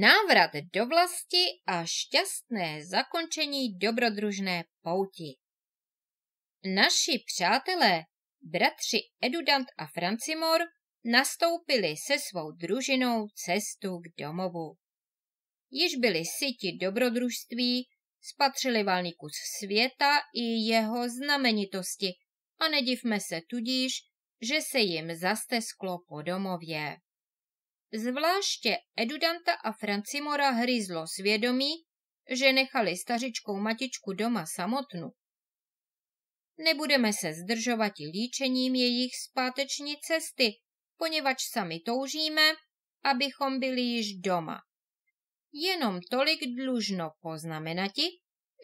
návrat do vlasti a šťastné zakončení dobrodružné pouti. Naši přátelé, bratři Edudant a Francimor, nastoupili se svou družinou cestu k domovu. Již byli syti dobrodružství, spatřili valný kus světa i jeho znamenitosti a nedivme se tudíž, že se jim zastesklo po domově. Zvláště Edudanta a Francimora hryzlo svědomí, že nechali stařičkou matičku doma samotnu. Nebudeme se zdržovat líčením jejich zpáteční cesty, poněvadž sami toužíme, abychom byli již doma. Jenom tolik dlužno poznamenati,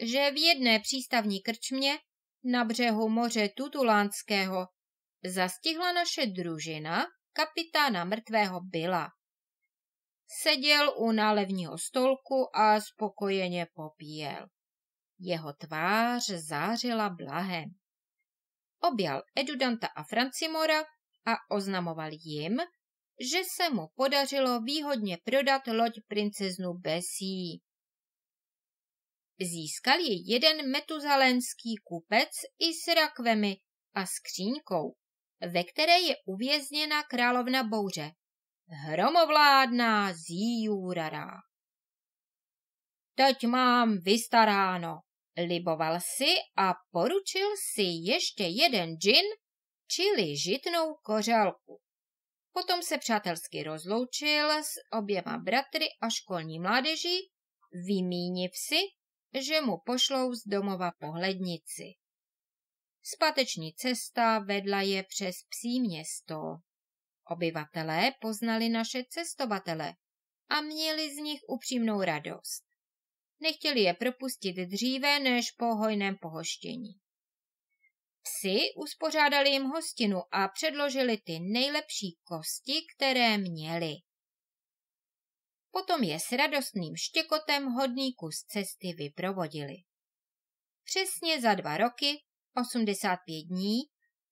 že v jedné přístavní krčmě na břehu moře Tutulánského zastihla naše družina kapitána mrtvého Byla. Seděl u nálevního stolku a spokojeně popíjel. Jeho tvář zářila blahem. Objal Edudanta a Francimora a oznamoval jim, že se mu podařilo výhodně prodat loď princeznu Besí. Získal ji jeden metuzalenský kupec i s rakvemi a skřínkou, ve které je uvězněna královna bouře hromovládná zíjůrará. Teď mám vystaráno, liboval si a poručil si ještě jeden džin, čili žitnou kořálku. Potom se přátelsky rozloučil s oběma bratry a školní mládeží, vymíniv si, že mu pošlou z domova pohlednici. Spateční cesta vedla je přes psí město. Obyvatelé poznali naše cestovatele a měli z nich upřímnou radost. Nechtěli je propustit dříve než po hojném pohoštění. Psi uspořádali jim hostinu a předložili ty nejlepší kosti, které měli. Potom je s radostným štěkotem hodný kus cesty vyprovodili. Přesně za dva roky, 85 dní,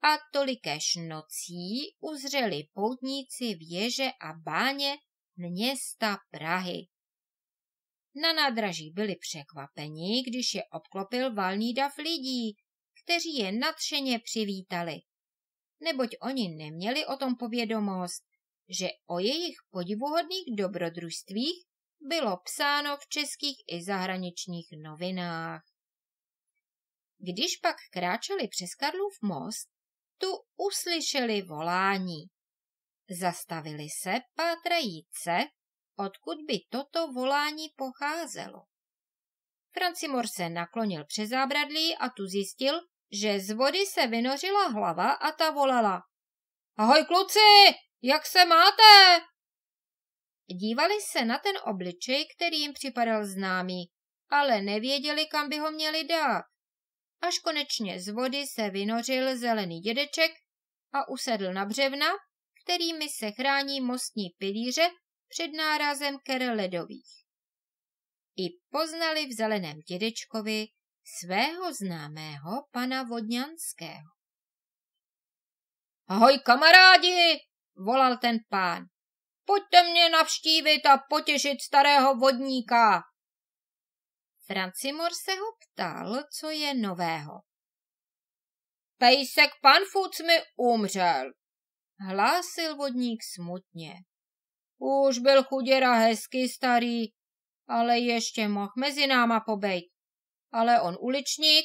a tolikéž nocí uzřeli poutníci věže a báně města Prahy. Na nádraží byli překvapeni, když je obklopil valný dav lidí, kteří je nadšeně přivítali. Neboť oni neměli o tom povědomost, že o jejich podivuhodných dobrodružstvích bylo psáno v českých i zahraničních novinách. Když pak kráčeli přes Karlův most, tu uslyšeli volání. Zastavili se pátrajíce, odkud by toto volání pocházelo. Francimor se naklonil přes zábradlí a tu zjistil, že z vody se vynořila hlava a ta volala. Ahoj kluci, jak se máte? Dívali se na ten obličej, který jim připadal známý, ale nevěděli, kam by ho měli dát až konečně z vody se vynořil zelený dědeček a usedl na břevna, kterými se chrání mostní pilíře před nárazem ker ledových. I poznali v zeleném dědečkovi svého známého pana Vodňanského. Ahoj kamarádi, volal ten pán. Pojďte mě navštívit a potěšit starého vodníka. Francimor se ho ptal, co je nového. Pejsek Panfuc mi umřel, hlásil vodník smutně. Už byl chuděra hezky starý, ale ještě mohl mezi náma pobejt. Ale on uličník,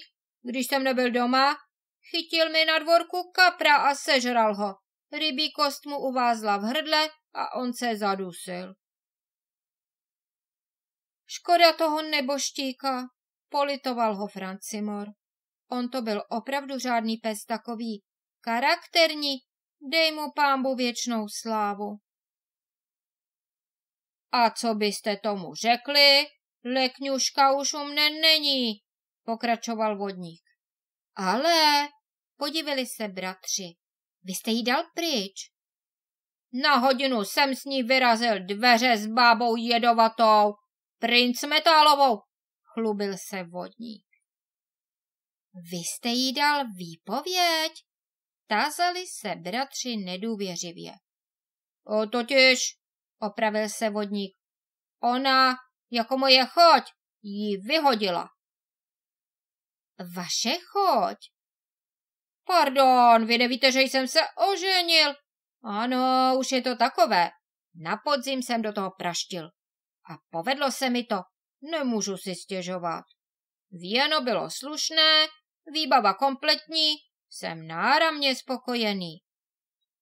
když jsem nebyl doma, chytil mi na dvorku kapra a sežral ho. Rybí kost mu uvázla v hrdle a on se zadusil. Škoda toho neboštíka, politoval ho Francimor. On to byl opravdu řádný pes takový, charakterní, dej mu pámbu věčnou slávu. A co byste tomu řekli? Lekňuška už u mne není, pokračoval vodník. Ale, podívali se bratři, vy jste jí dal pryč. Na hodinu jsem s ní vyrazil dveře s bábou jedovatou princ metálovou, chlubil se vodník. Vy jste jí dal výpověď? Tázali se bratři nedůvěřivě. O totiž, opravil se vodník, ona, jako moje choď, ji vyhodila. Vaše choď? Pardon, vy nevíte, že jsem se oženil. Ano, už je to takové. Na podzim jsem do toho praštil. A povedlo se mi to. Nemůžu si stěžovat. Víno bylo slušné, výbava kompletní, jsem náramně spokojený.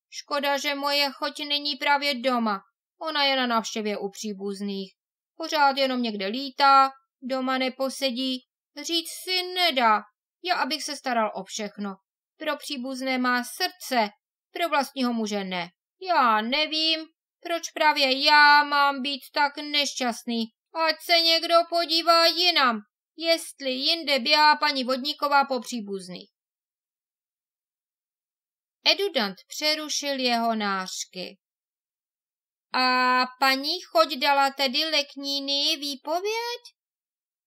Škoda, že moje choť není právě doma. Ona je na návštěvě u příbuzných. Pořád jenom někde lítá, doma neposedí, říct si nedá. Já abych se staral o všechno. Pro příbuzné má srdce, pro vlastního muže ne. Já nevím, proč právě já mám být tak nešťastný? Ať se někdo podívá jinam, jestli jinde běhá paní Vodníková po příbuzných. Edudant přerušil jeho nářky. A paní choď dala tedy lekníny výpověď?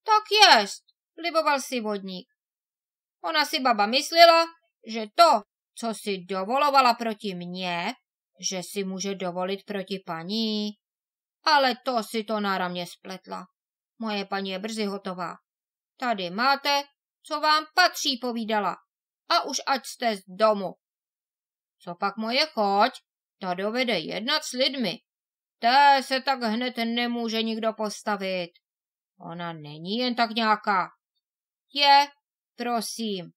Tak jest, liboval si vodník. Ona si baba myslela, že to, co si dovolovala proti mně, že si může dovolit proti paní. Ale to si to náramně spletla. Moje paní je brzy hotová. Tady máte, co vám patří, povídala. A už ať jste z domu. Co pak moje choď? Ta dovede jednat s lidmi. Té se tak hned nemůže nikdo postavit. Ona není jen tak nějaká. Je, prosím,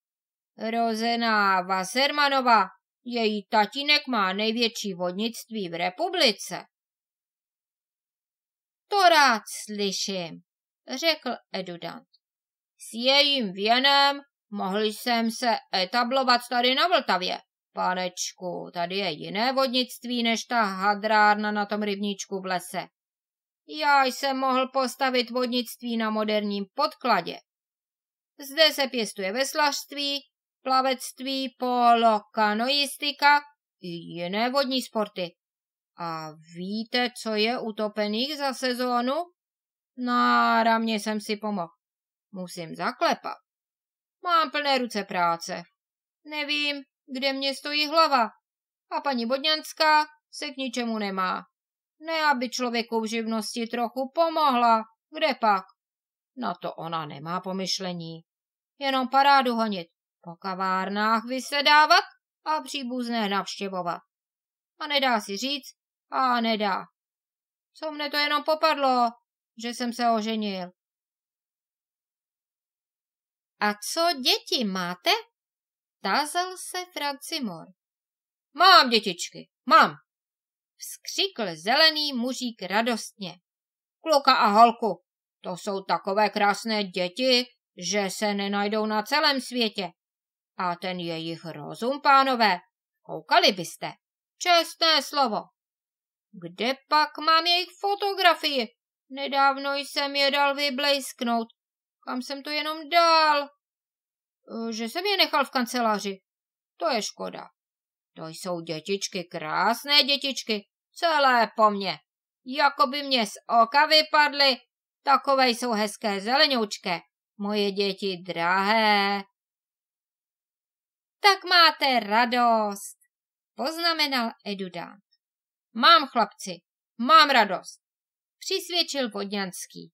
rozená Vasermanova. Její tatínek má největší vodnictví v republice. To rád slyším, řekl Edudant. S jejím věnem mohl jsem se etablovat tady na Vltavě. Panečku, tady je jiné vodnictví než ta hadrárna na tom rybníčku v lese. Já jsem mohl postavit vodnictví na moderním podkladě. Zde se pěstuje veslařství plavectví, polo, kanoistika i jiné vodní sporty. A víte, co je utopených za sezónu? Náramně jsem si pomohl. Musím zaklepat. Mám plné ruce práce. Nevím, kde mě stojí hlava. A paní Bodňanská se k ničemu nemá. Ne, aby člověku v živnosti trochu pomohla, kde pak? Na to ona nemá pomyšlení. Jenom parádu honit po kavárnách vysedávat a příbuzné navštěvovat. A nedá si říct, a nedá. Co mne to jenom popadlo, že jsem se oženil. A co děti máte? Tázal se Francimor. Mám dětičky, mám, vzkřikl zelený mužík radostně. Kluka a holku, to jsou takové krásné děti, že se nenajdou na celém světě. A ten jejich rozum, pánové, koukali byste. Čestné slovo. Kde pak mám jejich fotografii? Nedávno jsem je dal vyblejsknout. Kam jsem to jenom dal? Eh, že jsem je nechal v kanceláři. To je škoda. To jsou dětičky, krásné dětičky, celé po mně. Jakoby mě z oka vypadly. Takové jsou hezké zeleňoučké. Moje děti drahé. Tak máte radost, poznamenal Edudant. Mám, chlapci, mám radost, přisvědčil Vodňanský.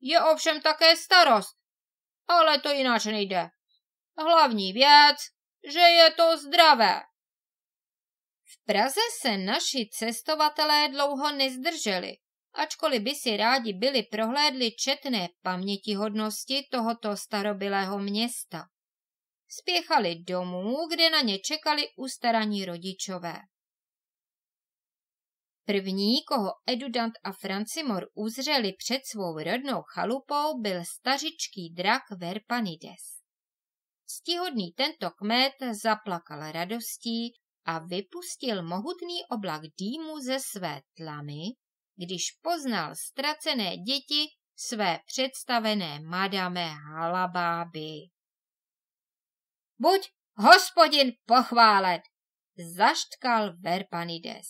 Je ovšem také starost, ale to jináč nejde. Hlavní věc, že je to zdravé. V Praze se naši cestovatelé dlouho nezdrželi, ačkoliv by si rádi byli prohlédli četné pamětihodnosti tohoto starobylého města spěchali domů, kde na ně čekali ustaraní rodičové. První, koho Edudant a Francimor uzřeli před svou rodnou chalupou, byl stařičký drak Verpanides. Stihodný tento kmet zaplakal radostí a vypustil mohutný oblak dýmu ze své tlamy, když poznal ztracené děti své představené madame Halabáby. Buď hospodin pochválet. zaštkal Verpanides.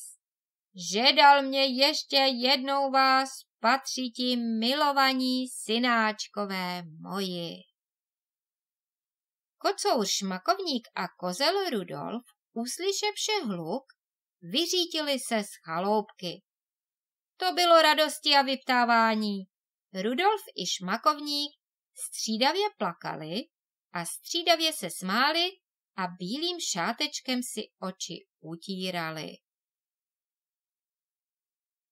Žedal mě ještě jednou vás patří ti milovaní synáčkové moji. Kocour Šmakovník a kozel Rudolf, vše hluk, vyřítili se z chaloupky. To bylo radosti a vyptávání. Rudolf i Šmakovník střídavě plakali a střídavě se smáli a bílým šátečkem si oči utírali.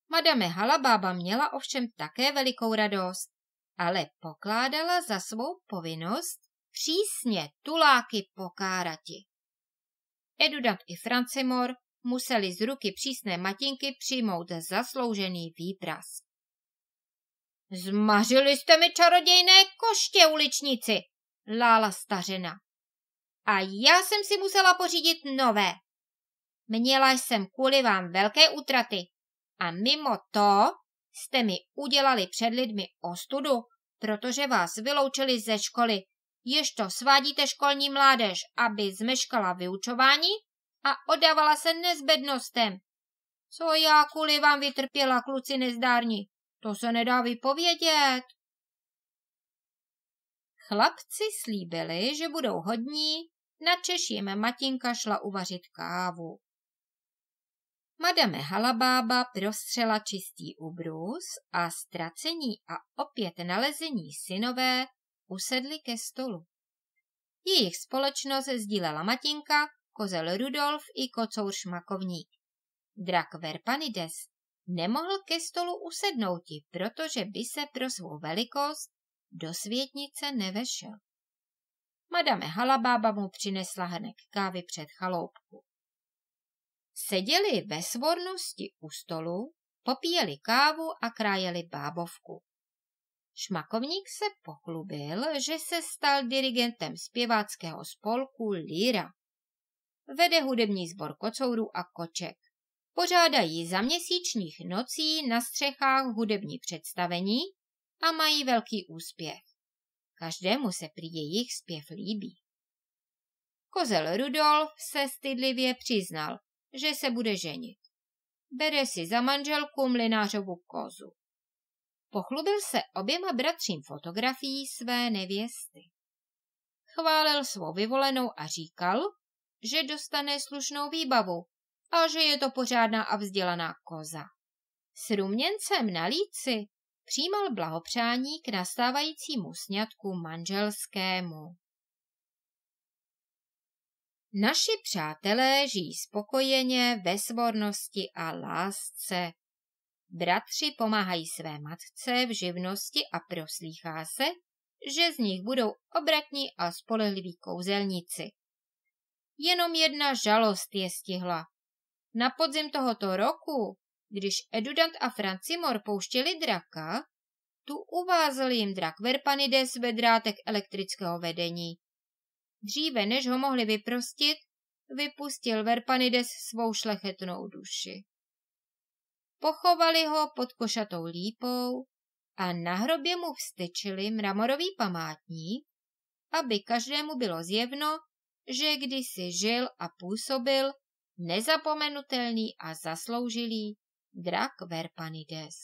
Madame Halabába měla ovšem také velikou radost, ale pokládala za svou povinnost přísně tuláky pokárati. Edudant i Francimor museli z ruky přísné matinky přijmout zasloužený výprask. Zmařili jste mi čarodějné koště, uličníci, lála stařena. A já jsem si musela pořídit nové. Měla jsem kvůli vám velké útraty a mimo to jste mi udělali před lidmi ostudu, protože vás vyloučili ze školy, ježto svádíte školní mládež, aby zmeškala vyučování a odávala se nezbednostem. Co já kvůli vám vytrpěla, kluci nezdární, to se nedá vypovědět. Chlapci slíbili, že budou hodní, na Češ jim matinka šla uvařit kávu. Madame Halabába prostřela čistý ubrus a ztracení a opět nalezení synové usedli ke stolu. Jejich společnost sdílela matinka, kozel Rudolf i kocour Šmakovník. Drak Verpanides nemohl ke stolu usednouti, protože by se pro svou velikost do světnice nevešel. Madame Halabába mu přinesla hrnek kávy před chaloupku. Seděli ve svornosti u stolu, popíjeli kávu a krájeli bábovku. Šmakovník se pochlubil, že se stal dirigentem zpěváckého spolku Lira. Vede hudební sbor kocourů a koček. Pořádají za měsíčních nocí na střechách hudební představení a mají velký úspěch. Každému se při jejich zpěv líbí. Kozel Rudolf se stydlivě přiznal, že se bude ženit. Bere si za manželku mlinářovu kozu. Pochlubil se oběma bratřím fotografií své nevěsty. Chválil svou vyvolenou a říkal, že dostane slušnou výbavu a že je to pořádná a vzdělaná koza. S ruměncem na líci přijímal blahopřání k nastávajícímu sňatku manželskému. Naši přátelé žijí spokojeně ve svornosti a lásce. Bratři pomáhají své matce v živnosti a proslýchá se, že z nich budou obratní a spolehliví kouzelníci. Jenom jedna žalost je stihla. Na podzim tohoto roku když Edudant a Francimor pouštěli draka, tu uvázl jim drak Verpanides ve drátek elektrického vedení. Dříve, než ho mohli vyprostit, vypustil Verpanides svou šlechetnou duši. Pochovali ho pod košatou lípou a na hrobě mu vstečili mramorový památník, aby každému bylo zjevno, že kdysi žil a působil nezapomenutelný a zasloužilý Враг Верпанидес.